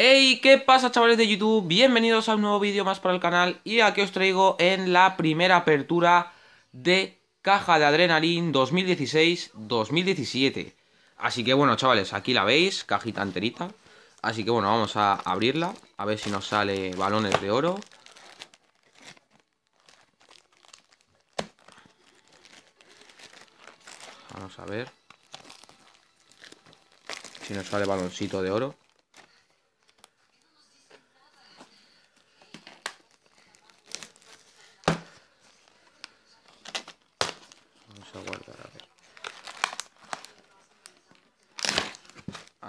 ¡Hey! ¿Qué pasa chavales de YouTube? Bienvenidos a un nuevo vídeo más para el canal y aquí os traigo en la primera apertura de Caja de Adrenalin 2016-2017 Así que bueno chavales, aquí la veis, cajita enterita Así que bueno, vamos a abrirla, a ver si nos sale balones de oro Vamos a ver Si nos sale baloncito de oro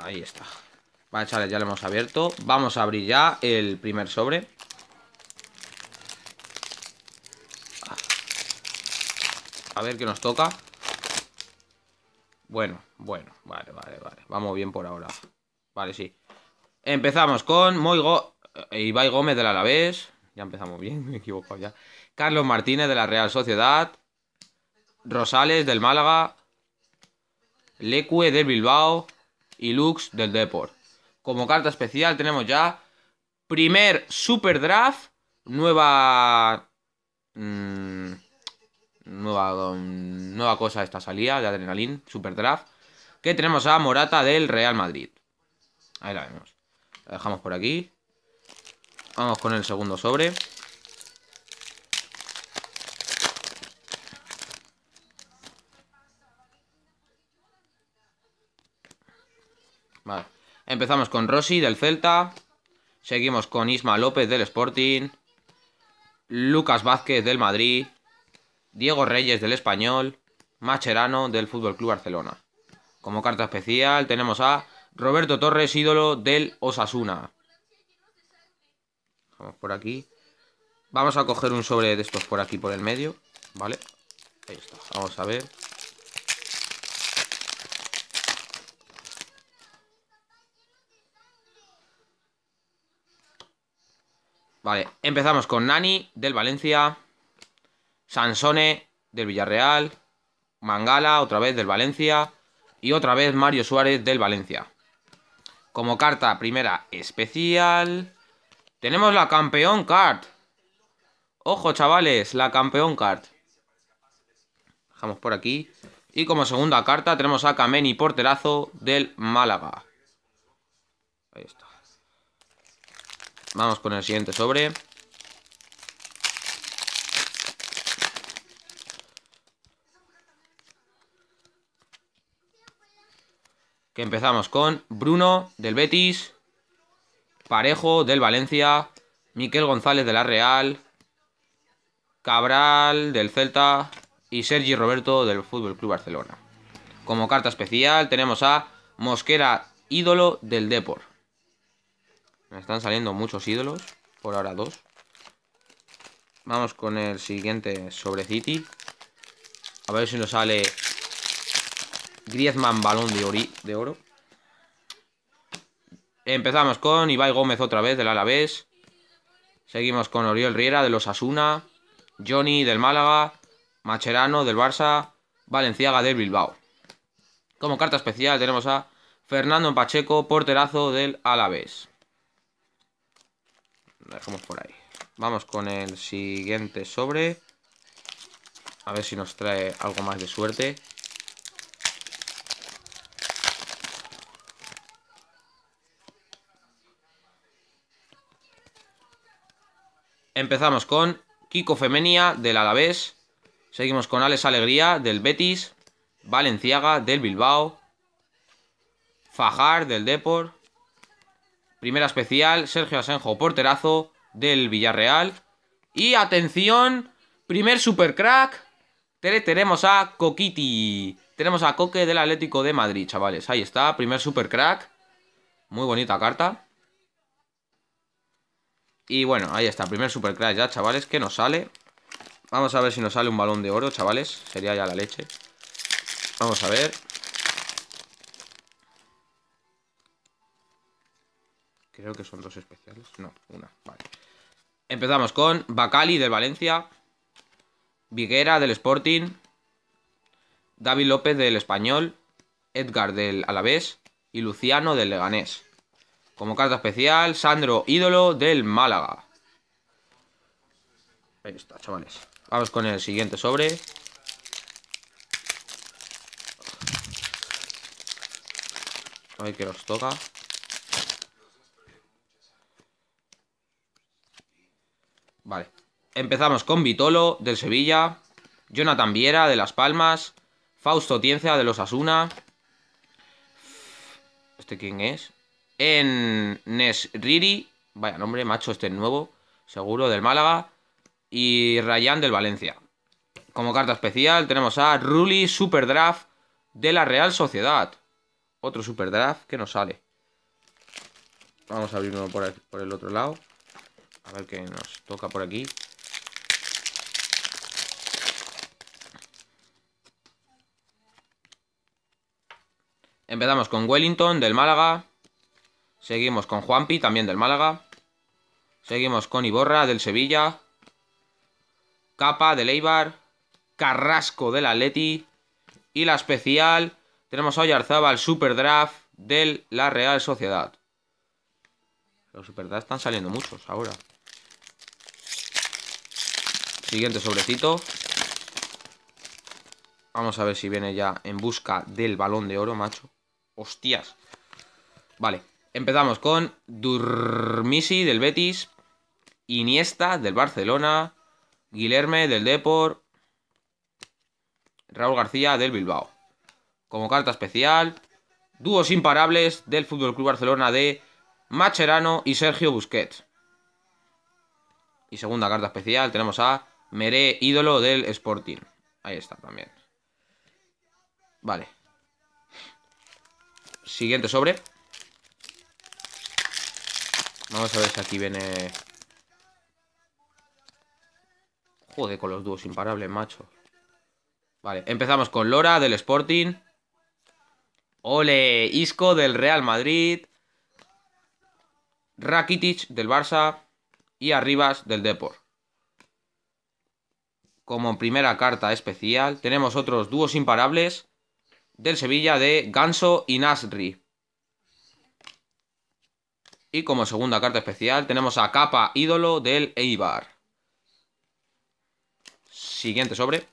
Ahí está Vale, chavales, ya lo hemos abierto Vamos a abrir ya el primer sobre A ver qué nos toca Bueno, bueno, vale, vale, vale Vamos bien por ahora Vale, sí Empezamos con Moigo eh, Ibai Gómez del Alavés Ya empezamos bien, me he equivocado ya Carlos Martínez de la Real Sociedad Rosales del Málaga Lecue del Bilbao y Lux del Deport. Como carta especial tenemos ya primer Super Draft, nueva... Mm, nueva, mm, nueva cosa esta salida de Adrenalin, Super Draft, que tenemos a Morata del Real Madrid. Ahí la vemos. La dejamos por aquí. Vamos con el segundo sobre. Vale. Empezamos con Rossi del Celta. Seguimos con Isma López del Sporting. Lucas Vázquez del Madrid. Diego Reyes del Español. Macherano del Fútbol Club Barcelona. Como carta especial tenemos a Roberto Torres, ídolo del Osasuna. Vamos por aquí. Vamos a coger un sobre de estos por aquí, por el medio. ¿Vale? Ahí está. Vamos a ver. Vale, empezamos con Nani del Valencia, Sansone del Villarreal, Mangala otra vez del Valencia y otra vez Mario Suárez del Valencia. Como carta primera especial, tenemos la campeón card. Ojo chavales, la campeón card. Dejamos por aquí. Y como segunda carta tenemos a Kameni Porterazo del Málaga. Ahí está. Vamos con el siguiente sobre. Que empezamos con Bruno del Betis, Parejo del Valencia, Miquel González de la Real, Cabral del Celta y Sergi Roberto del Fútbol Club Barcelona. Como carta especial tenemos a Mosquera ídolo del Deport. Me están saliendo muchos ídolos. Por ahora dos. Vamos con el siguiente sobre City. A ver si nos sale Griezmann balón de, oro. Empezamos con Ibai Gómez otra vez del Alavés. Seguimos con Oriol Riera de los Asuna. Johnny del Málaga. Macherano del Barça. Valenciaga del Bilbao. Como carta especial tenemos a Fernando Pacheco, porterazo del Alavés dejamos por ahí. Vamos con el siguiente sobre. A ver si nos trae algo más de suerte. Empezamos con Kiko Femenia del Alavés. Seguimos con Alex Alegría del Betis. Valenciaga del Bilbao. Fajar del Depor. Primera especial, Sergio Asenjo, porterazo del Villarreal. Y atención, primer supercrack. Tenemos a Coquiti. Tenemos a Coque del Atlético de Madrid, chavales. Ahí está, primer supercrack. Muy bonita carta. Y bueno, ahí está, primer supercrack ya, chavales, que nos sale. Vamos a ver si nos sale un balón de oro, chavales. Sería ya la leche. Vamos a ver. Creo que son dos especiales. No, una. Vale. Empezamos con Bacali del Valencia. Viguera del Sporting. David López del Español. Edgar del Alavés. Y Luciano del Leganés. Como carta especial, Sandro Ídolo del Málaga. Ahí está, chavales. Vamos con el siguiente sobre. Ay, que qué toca. Empezamos con Vitolo, del Sevilla, Jonathan Viera, de Las Palmas, Fausto Tienza, de los Asuna. ¿Este quién es? En Nesriri, vaya nombre, macho, este nuevo, seguro, del Málaga, y Ryan del Valencia. Como carta especial tenemos a Ruli Superdraft de la Real Sociedad. Otro Superdraft que nos sale. Vamos a abrirlo por el otro lado. A ver qué nos toca por aquí. Empezamos con Wellington del Málaga. Seguimos con Juanpi, también del Málaga. Seguimos con Iborra del Sevilla. Capa del Eibar. Carrasco del Atleti. Y la especial tenemos a arzaba el Superdraft de la Real Sociedad. Los Superdraft están saliendo muchos ahora. Siguiente sobrecito. Vamos a ver si viene ya en busca del balón de oro, macho. Hostias. Vale, empezamos con Durmisi del Betis, Iniesta del Barcelona, Guilherme del Depor, Raúl García del Bilbao. Como carta especial, dúos imparables del FC Club Barcelona de Macherano y Sergio Busquets. Y segunda carta especial tenemos a Meré, ídolo del Sporting. Ahí está también. Vale. Siguiente sobre. Vamos a ver si aquí viene... Joder, con los dúos imparables, macho. Vale, empezamos con Lora del Sporting. Ole, Isco del Real Madrid. Rakitic del Barça. Y Arribas del Deport. Como primera carta especial, tenemos otros dúos imparables del Sevilla de Ganso y Nasri. Y como segunda carta especial tenemos a Capa Ídolo del Eibar. Siguiente sobre.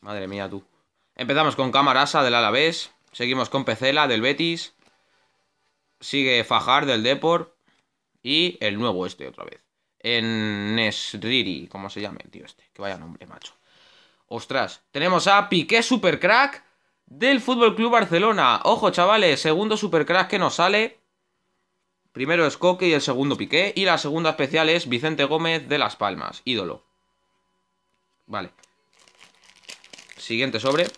Madre mía, tú. Empezamos con Camarasa del Alavés. Seguimos con Pecela del Betis. Sigue Fajar del Deport y el nuevo este otra vez. En Nesriri, ¿cómo se llama tío este? Que vaya nombre, macho. Ostras, tenemos a Piqué Supercrack del Fútbol Club Barcelona. Ojo, chavales, segundo Supercrack que nos sale. Primero es y el segundo Piqué. Y la segunda especial es Vicente Gómez de Las Palmas, ídolo. Vale. Siguiente sobre.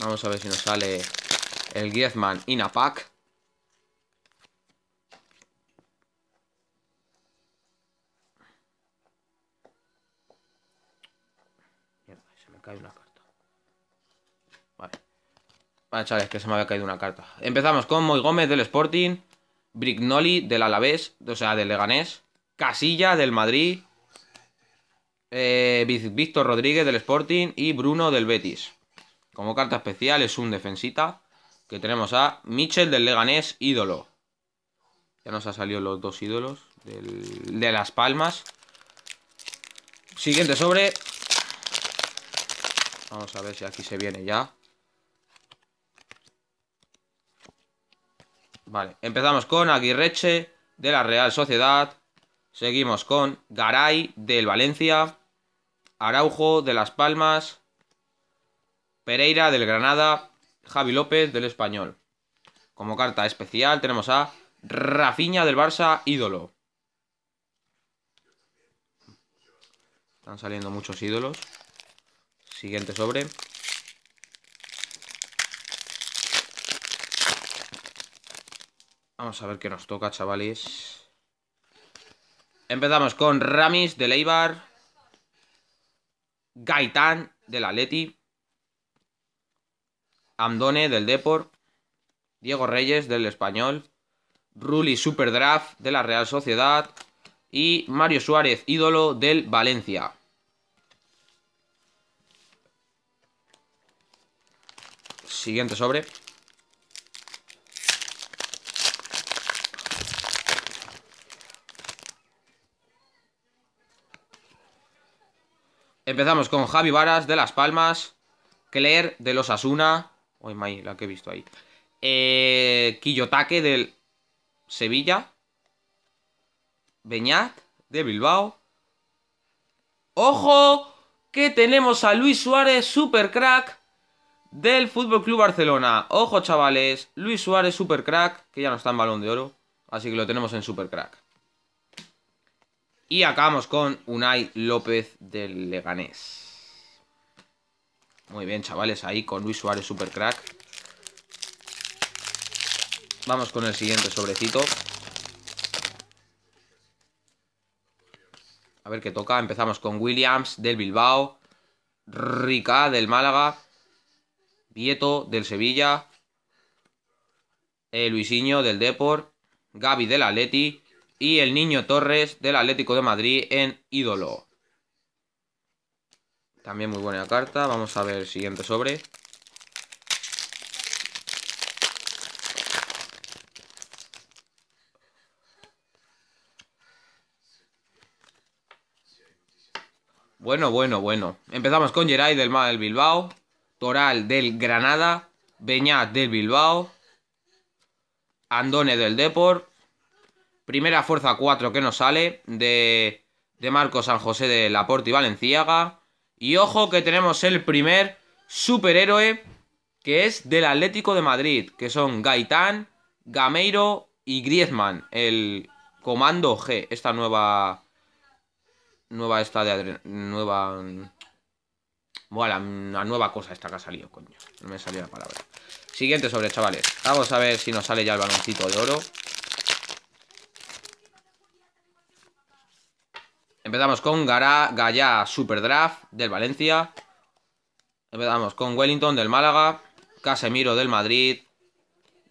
Vamos a ver si nos sale el Griezmann Inapac. una carta. Vale. Vale, ah, chavales, que se me había caído una carta. Empezamos con Moy Gómez del Sporting, Brignoli del Alavés, o sea, del Leganés, Casilla del Madrid, eh, Víctor Rodríguez del Sporting y Bruno del Betis. Como carta especial es un defensita que tenemos a Michel del Leganés, ídolo. Ya nos ha salido los dos ídolos de Las Palmas. Siguiente sobre, Vamos a ver si aquí se viene ya. Vale, empezamos con Aguirreche de la Real Sociedad. Seguimos con Garay del Valencia. Araujo de Las Palmas. Pereira del Granada. Javi López del Español. Como carta especial tenemos a Rafiña del Barça, ídolo. Están saliendo muchos ídolos. Siguiente sobre. Vamos a ver qué nos toca, chavales. Empezamos con Ramis de Eibar. Gaitán del Atleti. Andone del Depor. Diego Reyes del Español. Ruli Superdraft de la Real Sociedad. Y Mario Suárez, ídolo del Valencia. Siguiente sobre. Empezamos con Javi Varas de Las Palmas. Claire de los Asuna. Uy, my, la que he visto ahí. Eh, Quillotaque del Sevilla. Beñat de Bilbao. ¡Ojo! Que tenemos a Luis Suárez, super crack del Fútbol Club Barcelona. Ojo, chavales, Luis Suárez, supercrack, que ya no está en balón de oro, así que lo tenemos en supercrack. Y acabamos con Unai López del Leganés. Muy bien, chavales, ahí con Luis Suárez, supercrack. Vamos con el siguiente sobrecito. A ver qué toca. Empezamos con Williams del Bilbao. Rica del Málaga. Vieto del Sevilla, el eh, Luisinho del Deport, Gaby del Atleti y el Niño Torres del Atlético de Madrid en ídolo. También muy buena carta. Vamos a ver el siguiente sobre. Bueno, bueno, bueno. Empezamos con Geray del Bilbao, Toral del Granada, Beñat del Bilbao, Andone del Deport, Primera Fuerza 4 que nos sale, de, de Marco San José de Laporte y Valenciaga. Y ojo que tenemos el primer superhéroe que es del Atlético de Madrid, que son Gaitán, Gameiro y Griezmann, el Comando G, esta nueva... Nueva esta de... Nueva una una nueva cosa esta que ha salido, coño. No me salió la palabra. Siguiente sobre, chavales. Vamos a ver si nos sale ya el baloncito de oro. Empezamos con Gara, Superdraft Super Draft del Valencia. Empezamos con Wellington del Málaga. Casemiro del Madrid.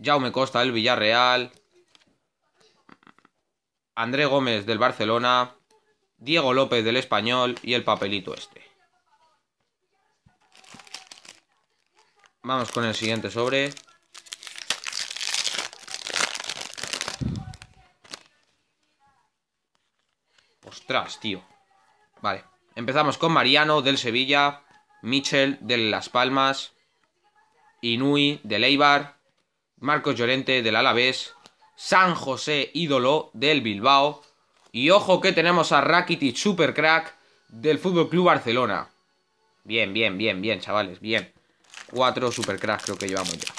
Jaume Costa del Villarreal. André Gómez del Barcelona. Diego López del Español y el papelito este. Vamos con el siguiente sobre. Ostras, tío. Vale. Empezamos con Mariano del Sevilla, Michel de Las Palmas, Inui del Eibar, Marcos Llorente del Alavés, San José Ídolo del Bilbao y ojo que tenemos a Rakitic Supercrack del Fútbol Club Barcelona. Bien, bien, bien, bien, chavales, bien. Cuatro supercrash creo que llevamos ya.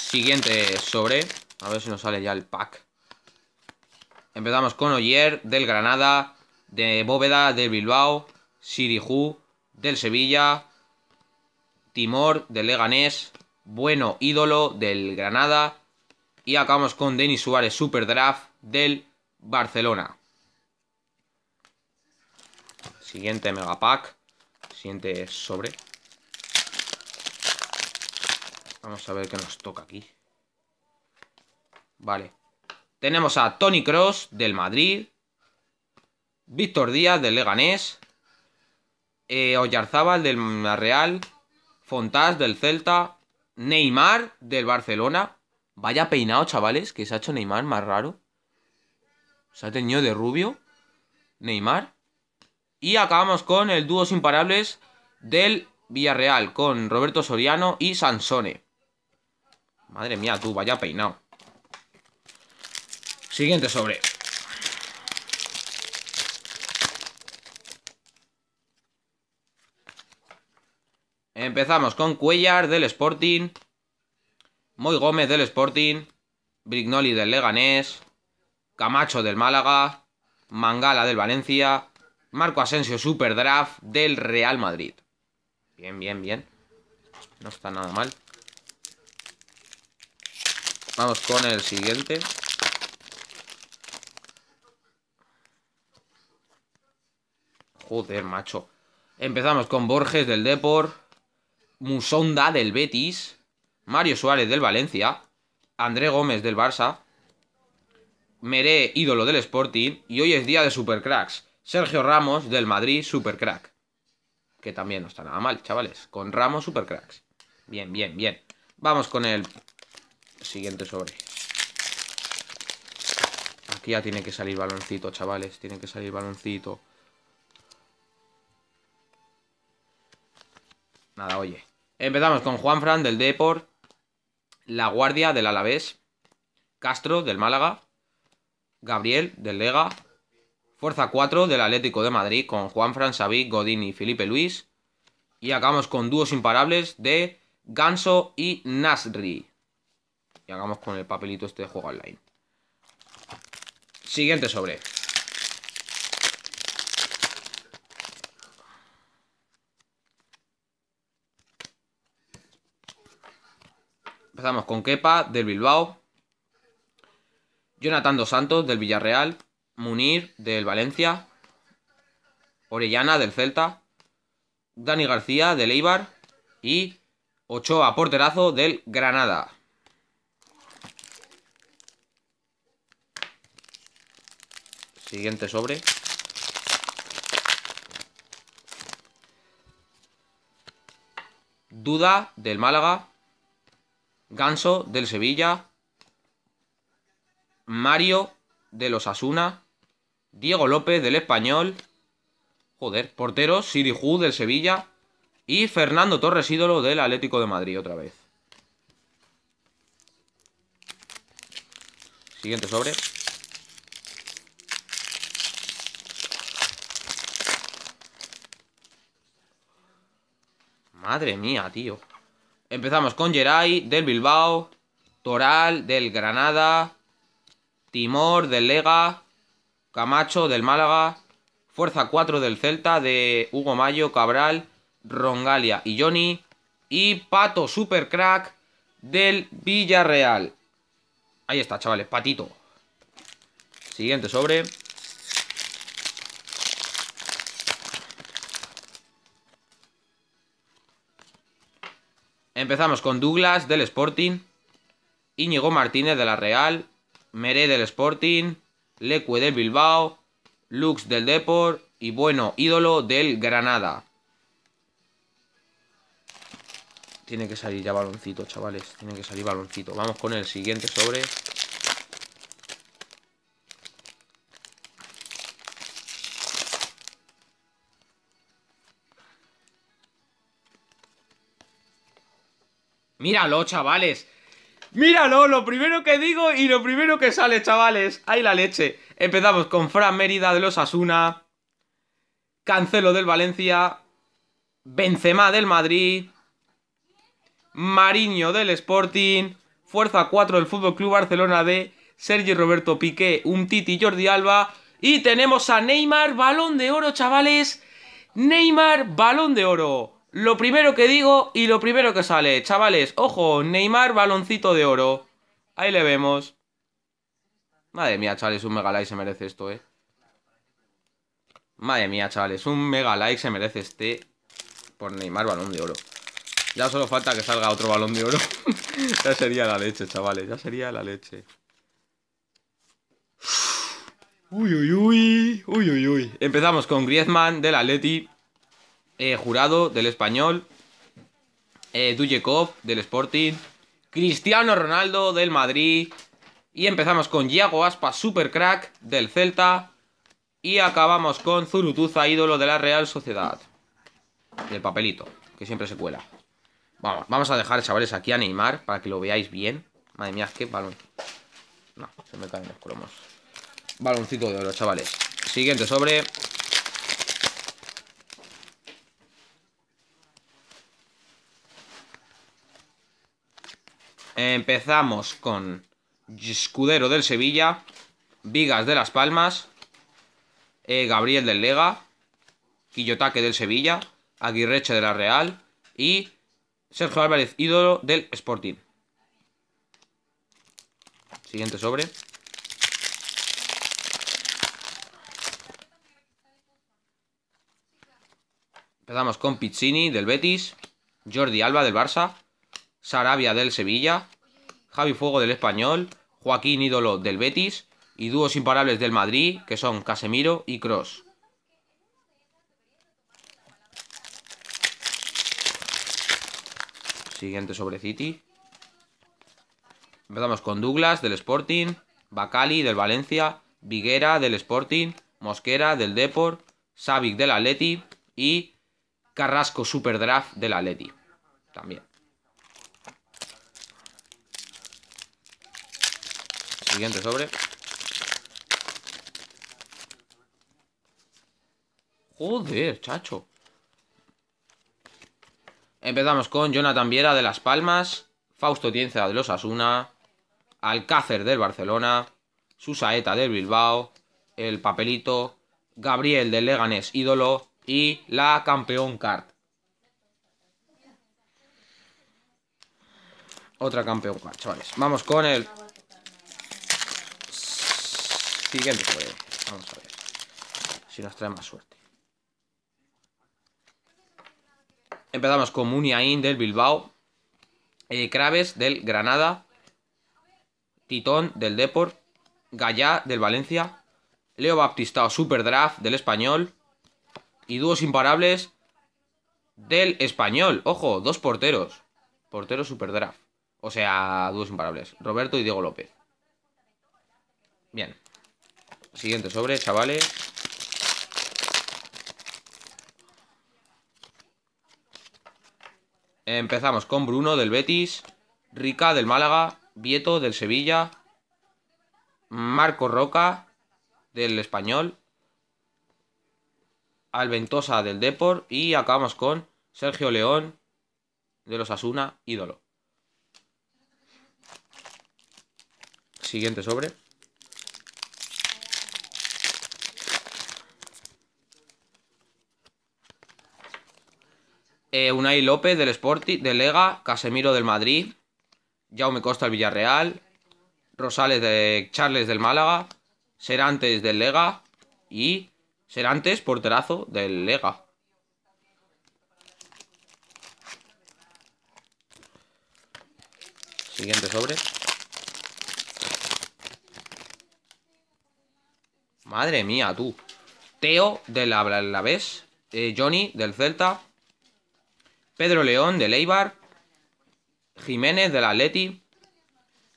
Siguiente sobre. A ver si nos sale ya el pack. Empezamos con Oyer, del Granada, de Bóveda, del Bilbao, Siriju, del Sevilla, Timor, del Leganés, Bueno Ídolo, del Granada. Y acabamos con Denis Suárez, Superdraft, del Barcelona. Siguiente pack. Siguiente sobre. Vamos a ver qué nos toca aquí. Vale. Tenemos a Tony Cross del Madrid. Víctor Díaz del Leganés. Eh, Oyarzábal del Real. Fontás del Celta. Neymar del Barcelona. Vaya peinado, chavales, que se ha hecho Neymar más raro. Se ha teñido de rubio. Neymar. Y acabamos con el dúo imparables del Villarreal, con Roberto Soriano y Sansone. Madre mía, tú, vaya peinado. Siguiente sobre. Empezamos con Cuellar del Sporting, Moy Gómez del Sporting, Brignoli del Leganés, Camacho del Málaga, Mangala del Valencia, Marco Asensio Superdraft del Real Madrid. Bien, bien, bien. No está nada mal. Vamos con el siguiente. Joder, macho. Empezamos con Borges del Depor, Musonda del Betis, Mario Suárez del Valencia, André Gómez del Barça, Meré, ídolo del Sporting, y hoy es día de Supercracks. Sergio Ramos del Madrid, Supercrack. Que también no está nada mal, chavales. Con Ramos, Supercracks. Bien, bien, bien. Vamos con el Siguiente sobre. Aquí ya tiene que salir baloncito, chavales. Tiene que salir baloncito. Nada, oye. Empezamos con Juan del Deport. La Guardia del Alavés. Castro del Málaga. Gabriel del Lega. Fuerza 4 del Atlético de Madrid con Juan Fran Godín y Felipe Luis. Y acabamos con dúos imparables de Ganso y Nasri. Y hagamos con el papelito este de juego online. Siguiente sobre. Empezamos con Kepa del Bilbao. Jonathan Dos Santos del Villarreal. Munir del Valencia. Orellana del Celta. Dani García del Eibar. Y Ochoa Porterazo del Granada. Siguiente sobre. Duda del Málaga. Ganso del Sevilla. Mario de los Asuna. Diego López del Español. Joder, porteros, Siriju, del Sevilla. Y Fernando Torres ídolo del Atlético de Madrid otra vez. Siguiente sobre. Madre mía, tío. Empezamos con Geray, del Bilbao, Toral, del Granada, Timor, del Lega, Camacho, del Málaga, Fuerza 4 del Celta, de Hugo Mayo, Cabral, Rongalia y Johnny, y Pato Supercrack del Villarreal. Ahí está, chavales, Patito. Siguiente sobre. Empezamos con Douglas del Sporting, Íñigo Martínez de la Real, Meré del Sporting, Leque del Bilbao, Lux del Deport y Bueno Ídolo del Granada. Tiene que salir ya baloncito, chavales. Tiene que salir baloncito. Vamos con el siguiente sobre. Míralo, chavales. Míralo, lo primero que digo y lo primero que sale, chavales. Ahí la leche. Empezamos con Fran Mérida de los Asuna. Cancelo del Valencia. Benzema del Madrid. Mariño del Sporting. Fuerza 4 del Fútbol Club Barcelona de Sergio Roberto Piqué, Umtiti, Jordi Alba. Y tenemos a Neymar, balón de oro, chavales. Neymar, balón de oro. Lo primero que digo y lo primero que sale, chavales, ojo, Neymar baloncito de oro. Ahí le vemos. Madre mía, chavales, un mega like se merece esto, eh. Madre mía, chavales, un mega like se merece este por Neymar balón de oro. Ya solo falta que salga otro balón de oro. ya sería la leche, chavales, ya sería la leche. Uy, uy, uy, uy, uy, uy. Empezamos con Griezmann del Atleti. Eh, jurado del Español, eh, del Sporting, Cristiano Ronaldo del Madrid y empezamos con Iago Aspa, supercrack del Celta y acabamos con Zulutuza, ídolo de la Real Sociedad. Del papelito, que siempre se cuela. Vamos, vamos a dejar, chavales, aquí a Neymar para que lo veáis bien. Madre mía, qué balón. No, se me caen los cromos. Baloncito de oro, chavales. Siguiente sobre. Empezamos con Escudero del Sevilla, Vigas de Las Palmas, eh, Gabriel del Lega, Quillotaque del Sevilla, Aguirreche de la Real y Sergio Álvarez Ídolo del Sporting. Siguiente sobre. Empezamos con Pizzini del Betis, Jordi Alba del Barça, Sarabia del Sevilla, Javi Fuego del Español, Joaquín Ídolo del Betis y dúos imparables del Madrid, que son Casemiro y Cross. Siguiente sobre City. Empezamos con Douglas del Sporting, Bacali del Valencia, Viguera del Sporting, Mosquera del Deport, Savic del Atleti y Carrasco Superdraft del Atleti. También. siguiente sobre. Joder, chacho. Empezamos con Jonathan Viera de Las Palmas, Fausto Tienza de los Asuna, Alcácer del Barcelona, Susaeta del Bilbao, El Papelito, Gabriel del Leganés Ídolo y la Campeón Card. Otra Campeón Card, chavales. Vamos con el Siguiente juego. Vamos a ver. Si nos trae más suerte. Empezamos con Muniain del Bilbao. Eh, Craves del Granada. Titón del Deport. Gallá del Valencia. Leo Baptistao Superdraft del Español. Y dúos imparables del Español. Ojo, dos porteros. Portero Superdraft. O sea, dúos imparables. Roberto y Diego López. Bien. Siguiente sobre, chavales. Empezamos con Bruno del Betis, Rica del Málaga, Vieto del Sevilla, Marco Roca del Español, Alventosa del Depor y acabamos con Sergio León de los Asuna, ídolo. Siguiente sobre. eh, Unai López del Sporting, de Lega, Casemiro del Madrid, Jaume Costa del Villarreal, Rosales de Charles del Málaga, Serantes del Lega y Serantes porterazo del Lega. Siguiente sobre. Madre mía, tú. Teo del Alavés, eh, Johnny del Celta, Pedro León de Leibar, Jiménez del Atleti,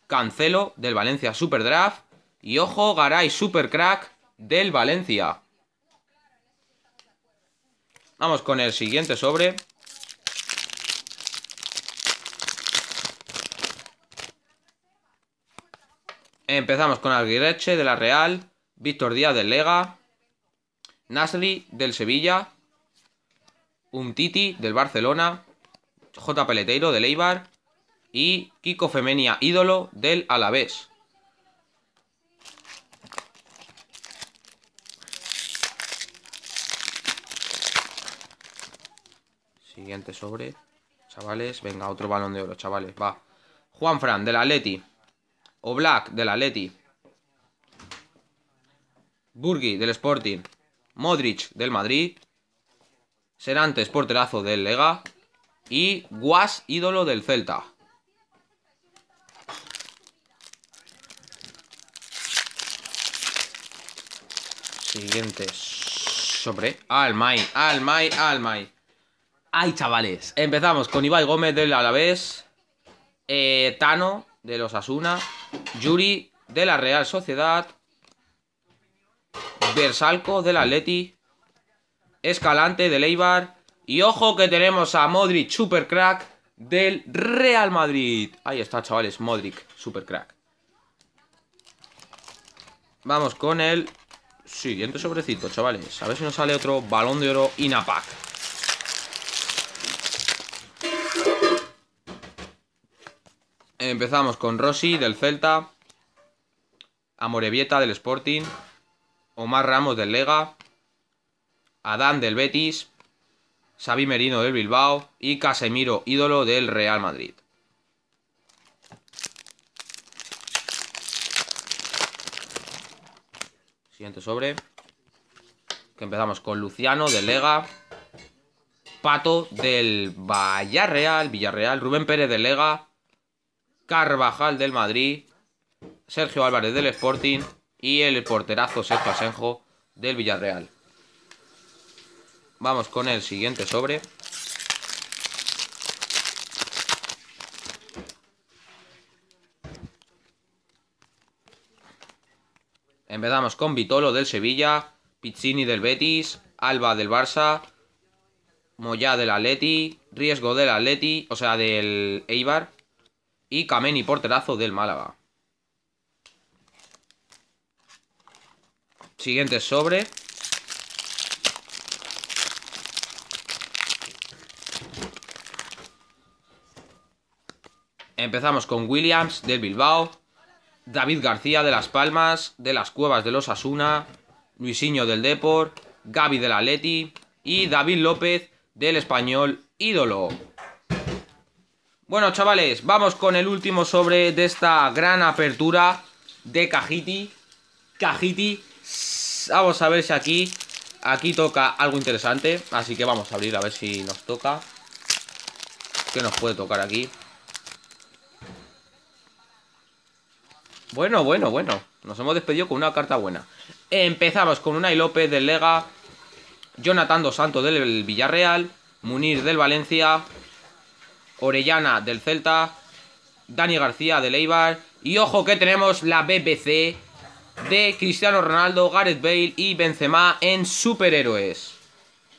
Cancelo del Valencia Superdraft y ojo Garay Supercrack del Valencia. Vamos con el siguiente sobre. Empezamos con Aguirreche de la Real, Víctor Díaz del Lega, Nasli del Sevilla, un titi del Barcelona, J. Peleteiro del Eibar y Kiko Femenia ídolo del Alavés. Siguiente sobre. Chavales, venga, otro balón de oro, chavales, va. Juan Fran, del Atleti. O Black, del Atleti. Burgi, del Sporting. Modric, del Madrid. Serantes, porterazo del Lega. Y Guas, ídolo del Celta. Siguiente. Sobre. Almay, Almay, Almay. ¡Ay, chavales! Empezamos con Ibai Gómez del Alavés. Eh, Tano de los Asuna. Yuri de la Real Sociedad. Versalco del Atleti. Escalante de Eibar. Y ojo que tenemos a Modric Supercrack del Real Madrid. Ahí está, chavales, Modric Supercrack. Vamos con el siguiente sobrecito, chavales. A ver si nos sale otro balón de oro Inapac. Empezamos con Rossi del Celta, Amorebieta del Sporting, Omar Ramos del Lega, Adán del Betis, Xavi Merino del Bilbao y Casemiro, ídolo del Real Madrid. Siguiente sobre. Que empezamos con Luciano del Lega. Pato del Villarreal, Villarreal, Rubén Pérez del Lega, Carvajal del Madrid, Sergio Álvarez del Sporting y el porterazo Sergio Asenjo del Villarreal. Vamos con el siguiente sobre. Empezamos con Vitolo del Sevilla, Pizzini del Betis, Alba del Barça, Moyá del Atleti, Riesgo del Atleti, o sea, del Eibar, y Cameni Porterazo del Málaga. Siguiente sobre. Empezamos con Williams del Bilbao, David García de Las Palmas, de las Cuevas de los Asuna, Luisinho del Depor, Gaby del Atleti y David López del Español Ídolo. Bueno, chavales, vamos con el último sobre de esta gran apertura de Cajiti. Cajiti, vamos a ver si aquí, aquí toca algo interesante. Así que vamos a abrir a ver si nos toca. ¿Qué nos puede tocar aquí? Bueno, bueno, bueno. Nos hemos despedido con una carta buena. Empezamos con Unai López del Lega, Jonathan Dos Santos del Villarreal, Munir del Valencia, Orellana del Celta, Dani García del Eibar y ojo que tenemos la BBC de Cristiano Ronaldo, Gareth Bale y Benzema en superhéroes.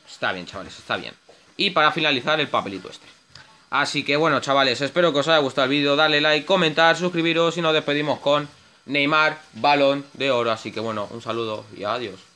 Está bien, chavales, está bien. Y para finalizar el papelito este. Así que bueno, chavales, espero que os haya gustado el vídeo. Dale like, comentar, suscribiros y nos despedimos con Neymar, balón de oro. Así que bueno, un saludo y adiós.